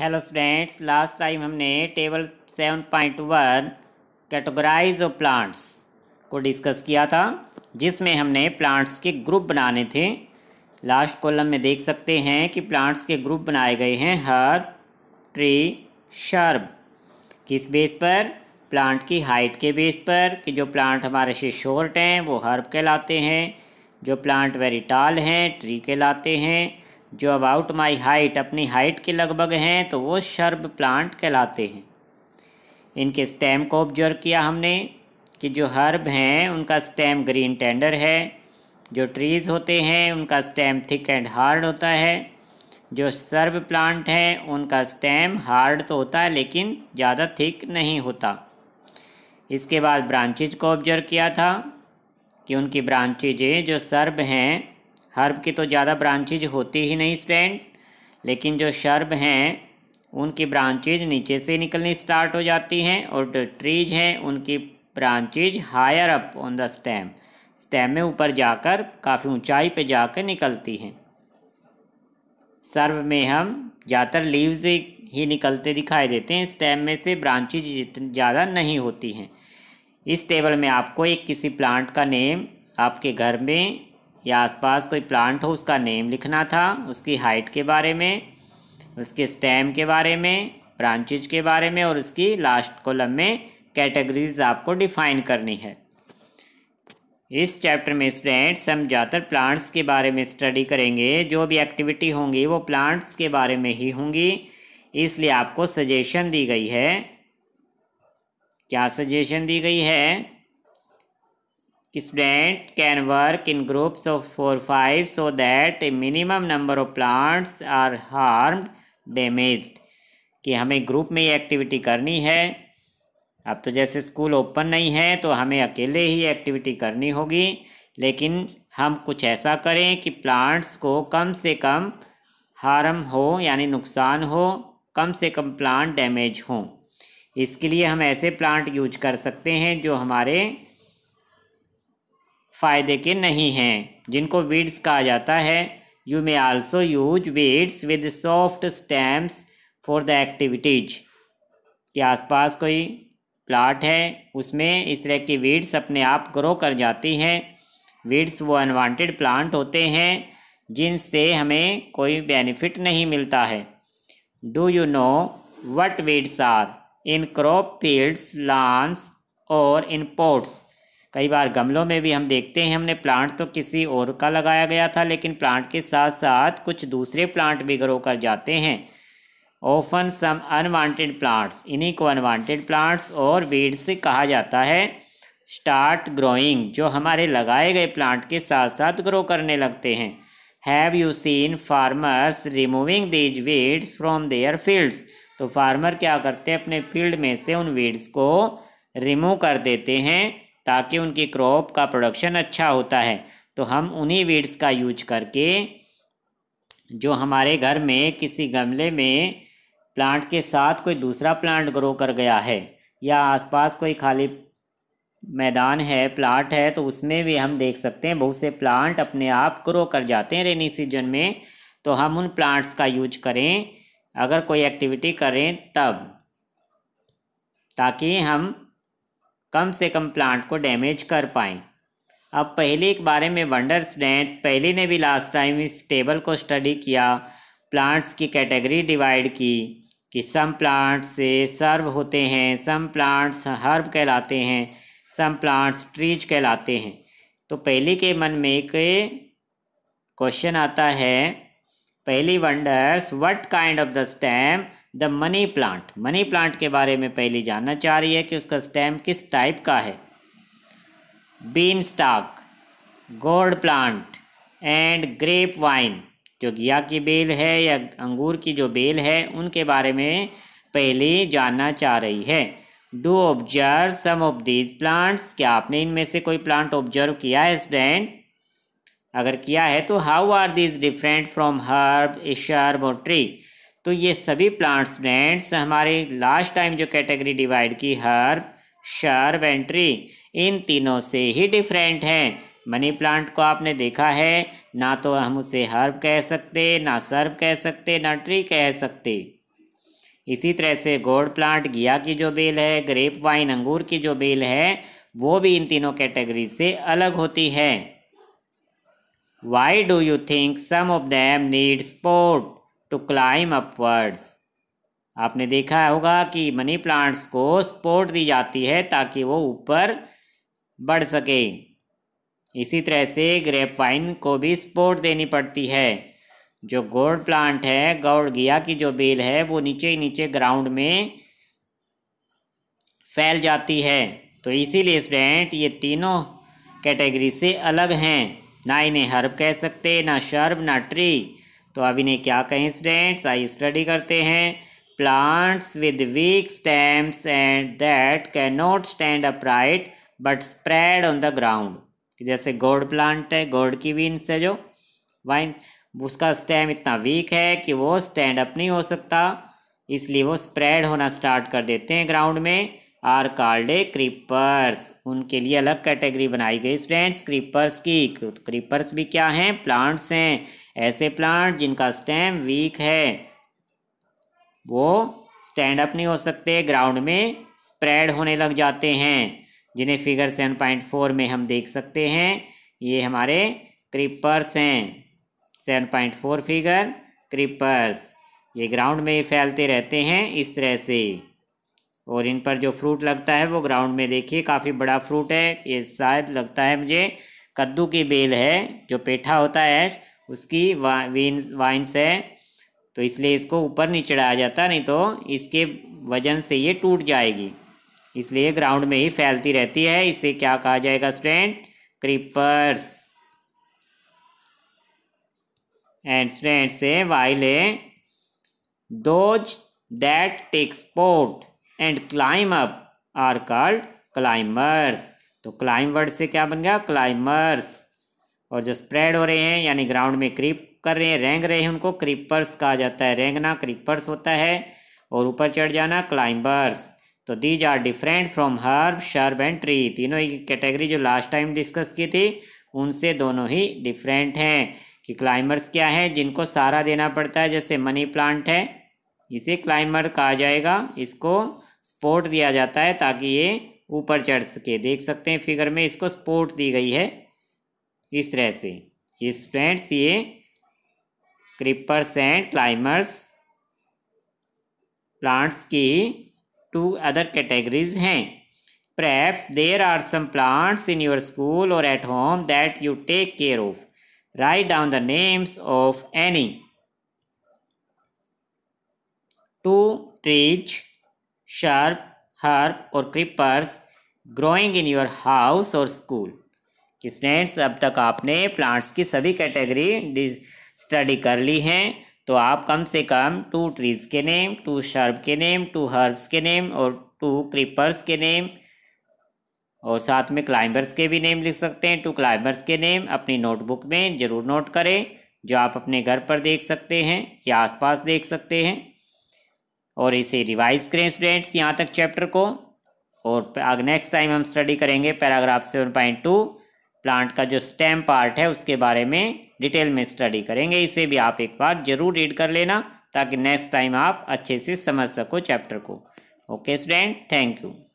Hello students last time हमने table seven point one categorize of plants को discuss किया था जिसमें हमने प्लांट्स के ग्रुप बनाने थे लास्ट कॉलम में देख सकते हैं कि प्लांट्स के ग्रुप बनाए गए हैं हर ट्री शर्ब किस बेस पर प्लांट की हाइट के बेस पर कि जो प्लांट हमारे से शॉर्ट हैं वो हर्ब कहलाते हैं जो प्लांट वेरी टाल हैं ट्री कहलाते हैं जो अबाउट माई हाइट अपनी हाइट के लगभग हैं तो वो शर्ब प्लांट कहलाते हैं इनके स्टेम को ऑब्जर्व किया हमने कि जो हर्ब हैं उनका स्टेम ग्रीन टेंडर है जो ट्रीज़ होते हैं उनका स्टेम थिक एंड हार्ड होता है जो सर्ब प्लांट हैं उनका स्टेम हार्ड तो होता है लेकिन ज़्यादा थिक नहीं होता इसके बाद ब्रांचेज को ऑब्जर्व किया था कि उनकी ब्रांचेज जो सर्ब हैं हर्ब की तो ज़्यादा ब्रांचेज होती ही नहीं स्टैंड लेकिन जो शर्ब हैं उनकी ब्रांचेज नीचे से निकलनी स्टार्ट हो जाती हैं और जो ट्रीज हैं उनकी branches higher up on the stem stem में ऊपर जाकर काफ़ी ऊंचाई पे जाकर निकलती हैं सर्व में हम ज़्यादातर लीव्स ही निकलते दिखाई देते हैं स्टेम में से ब्रांचेज ज़्यादा नहीं होती हैं इस टेबल में आपको एक किसी प्लांट का नेम आपके घर में या आसपास कोई प्लांट हो उसका नेम लिखना था उसकी हाइट के बारे में उसके स्टेम के बारे में ब्रांचेज के बारे में और उसकी लास्ट कॉलम में कैटेगरीज आपको डिफाइन करनी है इस चैप्टर में स्टूडेंट्स हम ज़्यादातर प्लांट्स के बारे में स्टडी करेंगे जो भी एक्टिविटी होंगी वो प्लांट्स के बारे में ही होंगी इसलिए आपको सजेशन दी गई है क्या सजेशन दी गई है student can work in groups of four five so that a minimum number of plants are harmed damaged कि हमें ग्रुप में ये एक्टिविटी करनी है अब तो जैसे स्कूल ओपन नहीं है तो हमें अकेले ही एक्टिविटी करनी होगी लेकिन हम कुछ ऐसा करें कि प्लांट्स को कम से कम हार्म हो यानी नुकसान हो कम से कम प्लांट डैमेज हों इसके लिए हम ऐसे प्लांट यूज कर सकते हैं जो हमारे फ़ायदे के नहीं हैं जिनको वीड्स कहा जाता है you may also use weeds with soft stems for the activities के आसपास कोई प्लाट है उसमें इस तरह की वीड्स अपने आप ग्रो कर जाती हैं वीड्स वो अनवांटेड प्लांट होते हैं जिनसे हमें कोई बेनिफिट नहीं मिलता है do you know what weeds are in crop fields lawns और इन पोर्ट्स कई बार गमलों में भी हम देखते हैं हमने प्लांट तो किसी और का लगाया गया था लेकिन प्लांट के साथ साथ कुछ दूसरे प्लांट भी ग्रो कर जाते हैं ओफन सम अनवांटेड प्लांट्स इन्हीं को अनवांटेड प्लांट्स और वीड्स कहा जाता है स्टार्ट ग्रोइंग जो हमारे लगाए गए प्लांट के साथ साथ ग्रो करने लगते हैं have you seen farmers removing these weeds from their fields तो फार्मर क्या करते हैं अपने फील्ड में से उन वीड्स को रिमूव कर देते हैं ताकि उनकी क्रॉप का प्रोडक्शन अच्छा होता है तो हम उन्हीं वीड्स का यूज करके जो हमारे घर में किसी गमले में प्लांट के साथ कोई दूसरा प्लांट ग्रो कर गया है या आसपास कोई खाली मैदान है प्लांट है तो उसमें भी हम देख सकते हैं बहुत से प्लांट अपने आप ग्रो कर जाते हैं रेनी सीजन में तो हम उन प्लांट्स का यूज करें अगर कोई एक्टिविटी करें तब ताकि हम कम से कम प्लांट को डैमेज कर पाएँ अब पहले के बारे में वंडर स्टूडेंट्स पहले ने भी लास्ट टाइम इस टेबल को स्टडी किया प्लांट्स की कैटेगरी डिवाइड की कि सम प्लांट्स से सर्व होते हैं सम प्लांट्स हर्ब कहलाते हैं सम प्लांट्स ट्रीज कहलाते हैं तो पहले के मन में एक क्वेश्चन आता है पहली wonders what kind of the stem the money plant money plant के बारे में पहली जानना चाह रही है कि उसका स्टेम किस टाइप का है bean stalk gourd plant and grapevine जो गिया की बेल है या अंगूर की जो बेल है उनके बारे में पहली जानना चाह रही है do observe some of these plants क्या आपने इनमें से कोई प्लांट ऑब्जर्व किया है स्टूडेंट अगर किया है तो how are these different from herb shrub और ट्री तो ये सभी प्लांट्स प्लांट्स हमारे लास्ट टाइम जो कैटेगरी डिवाइड की हर्ब शर्ब एंड ट्री इन तीनों से ही डिफरेंट हैं मनी प्लांट को आपने देखा है ना तो हम उसे हर्ब कह सकते ना सर्ब कह सकते ना ट्री कह सकते इसी तरह से गोल्ड प्लांट गिया की जो बेल है ग्रेप वाइन अंगूर की जो बेल है वो भी इन तीनों कैटेगरी से अलग होती है Why do you think some of them need support to climb upwards? आपने देखा होगा कि मनी प्लांट्स को सपोर्ट दी जाती है ताकि वो ऊपर बढ़ सके इसी तरह से ग्रेपवाइन को भी सपोर्ट देनी पड़ती है जो गोड प्लांट है गौड़ गिया की जो बेल है वो नीचे ही नीचे ग्राउंड में फैल जाती है तो इसीलिए स्टूडेंट ये तीनों कैटेगरी से अलग हैं ना इन्हें हर्ब कह सकते ना शर्ब ना ट्री तो अब इन्हें क्या कहें स्टूडेंट्स आई स्टडी करते हैं plants with weak stems and that can not stand upright but spread on the ground जैसे गोड प्लांट है गोड की बीन्स है जो वाइन्स उसका स्टेम इतना वीक है कि वो स्टैंड अप नहीं हो सकता इसलिए वो स्प्रेड होना स्टार्ट कर देते हैं ग्राउंड में आर कार्ड ए क्रीपर्स उनके लिए अलग कैटेगरी बनाई गई स्टूडेंट्स क्रीपर्स की क्रीपर्स भी क्या हैं प्लांट्स हैं ऐसे प्लांट जिनका स्टेम वीक है वो स्टैंड अप नहीं हो सकते ग्राउंड में स्प्रेड होने लग जाते हैं जिन्हें फिगर सेवन पॉइंट फोर में हम देख सकते हैं ये हमारे क्रीपर्स हैं seven point four figure creepers ये ग्राउंड में फैलते रहते हैं इस तरह से और इन पर जो फ्रूट लगता है वो ग्राउंड में देखिए काफ़ी बड़ा फ्रूट है ये शायद लगता है मुझे कद्दू की बेल है जो पेठा होता है उसकी वाइन्स है तो इसलिए इसको ऊपर नहीं चढ़ाया जाता नहीं तो इसके वजन से ये टूट जाएगी इसलिए ग्राउंड में ही फैलती रहती है इसे क्या कहा जाएगा स्टूडेंट क्रीपर्स एंड स्टूडेंट से while those that take support and climb up are called climbers तो क्लाइम वर्ड से क्या बन गया क्लाइमर्स और जो स्प्रेड हो रहे हैं यानी ग्राउंड में क्रीप कर रहे हैं रेंग रहे हैं उनको क्रीपर्स कहा जाता है रेंगना क्रीपर्स होता है और ऊपर चढ़ जाना क्लाइंबर्स तो these are different from herb shrub and tree तीनों ही कैटेगरी जो लास्ट टाइम डिस्कस की थी उनसे दोनों ही डिफरेंट हैं कि क्लाइंबर्स क्या है जिनको सारा देना पड़ता है जैसे मनी प्लांट है इसे क्लाइंबर कहा जाएगा इसको स्पोर्ट दिया जाता है ताकि ये ऊपर चढ़ सके देख सकते हैं फिगर में इसको स्पोर्ट दी गई है इस तरह से ये स्ट्रेंड्स ये क्रिपर्स एंड क्लाइमर्स प्लांट्स की टू अदर कैटेगरीज हैं perhaps there are some plants in your school or at home that you take care of write down the names of any two trees shrub herb or growing in your house or school कि students अब तक आपने plants की सभी category study कर ली हैं तो आप कम से कम टू ट्रीज़ के नेम टू शर्ब के नेम टू हर्ब्स के नेम और टू क्रीपर्स के नेम और साथ में क्लाइंबर्स के भी नेम लिख सकते हैं टू क्लाइंबर्स के नेम अपनी नोटबुक में ज़रूर नोट करें जो आप अपने घर पर देख सकते हैं या आसपास देख सकते हैं और इसे रिवाइज करें स्टूडेंट्स यहाँ तक चैप्टर को और नेक्स्ट टाइम हम स्टडी करेंगे paragraph seven point two plant का जो स्टेम पार्ट है उसके बारे में डिटेल में स्टडी करेंगे इसे भी आप एक बार जरूर रीड कर लेना ताकि नेक्स्ट टाइम आप अच्छे से समझ सको चैप्टर को ओके स्टूडेंट थैंक यू